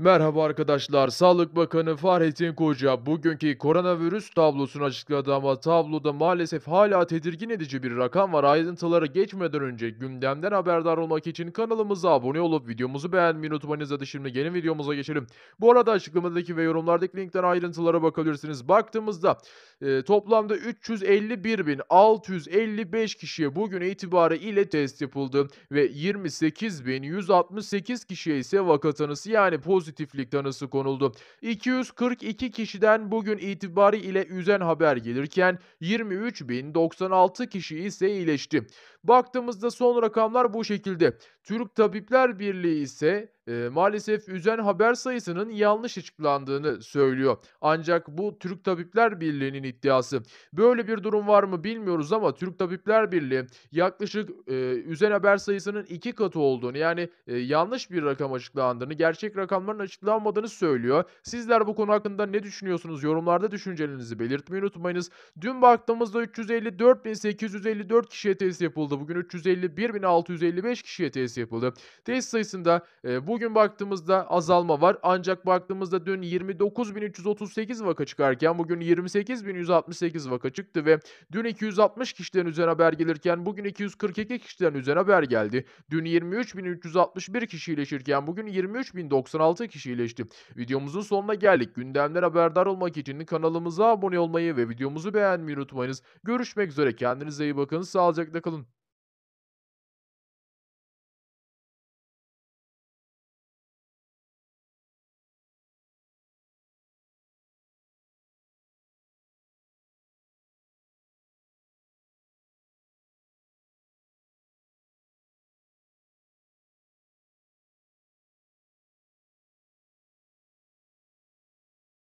Merhaba arkadaşlar, Sağlık Bakanı Fahrettin Koca bugünkü koronavirüs tablosunu açıkladı ama tabloda maalesef hala tedirgin edici bir rakam var. Ayrıntılara geçmeden önce gündemden haberdar olmak için kanalımıza abone olup videomuzu beğenmeyi unutmayınız. Adı şimdi yeni videomuza geçelim. Bu arada açıklamadaki ve yorumlardaki linkten ayrıntılara bakabilirsiniz. Baktığımızda e, toplamda 351.655 kişiye bugün itibarı ile test yapıldı ve 28.168 kişiye ise vaka tanısı yani pozitif pozitiflik tanısı konuldu. 242 kişiden bugün itibariyle üzen haber gelirken 23.096 kişi ise iyileşti. Baktığımızda son rakamlar bu şekilde. Türk Tabipler Birliği ise e, maalesef üzen haber sayısının yanlış açıklandığını söylüyor. Ancak bu Türk Tabipler Birliği'nin iddiası. Böyle bir durum var mı bilmiyoruz ama Türk Tabipler Birliği yaklaşık e, üzen haber sayısının iki katı olduğunu yani e, yanlış bir rakam açıklandığını, gerçek rakamların açıklanmadığını söylüyor. Sizler bu konu hakkında ne düşünüyorsunuz? Yorumlarda düşüncelerinizi belirtmeyi unutmayınız. Dün baktığımızda 354.854 kişiye test yapıldı. Bugün 351.655 kişiye test yapıldı. Test sayısında e, bu Bugün baktığımızda azalma var. Ancak baktığımızda dün 29.338 vaka çıkarken bugün 28.168 vaka çıktı ve dün 260 kişiden üzerine haber gelirken bugün 242 kişiden üzerine haber geldi. Dün 23.361 kişi iyileşirken bugün 23.096 kişi iyileşti. Videomuzun sonuna geldik. Gündemler haberdar olmak için kanalımıza abone olmayı ve videomuzu beğenmeyi unutmayınız. Görüşmek üzere. Kendinize iyi bakın. Sağlıcakla kalın.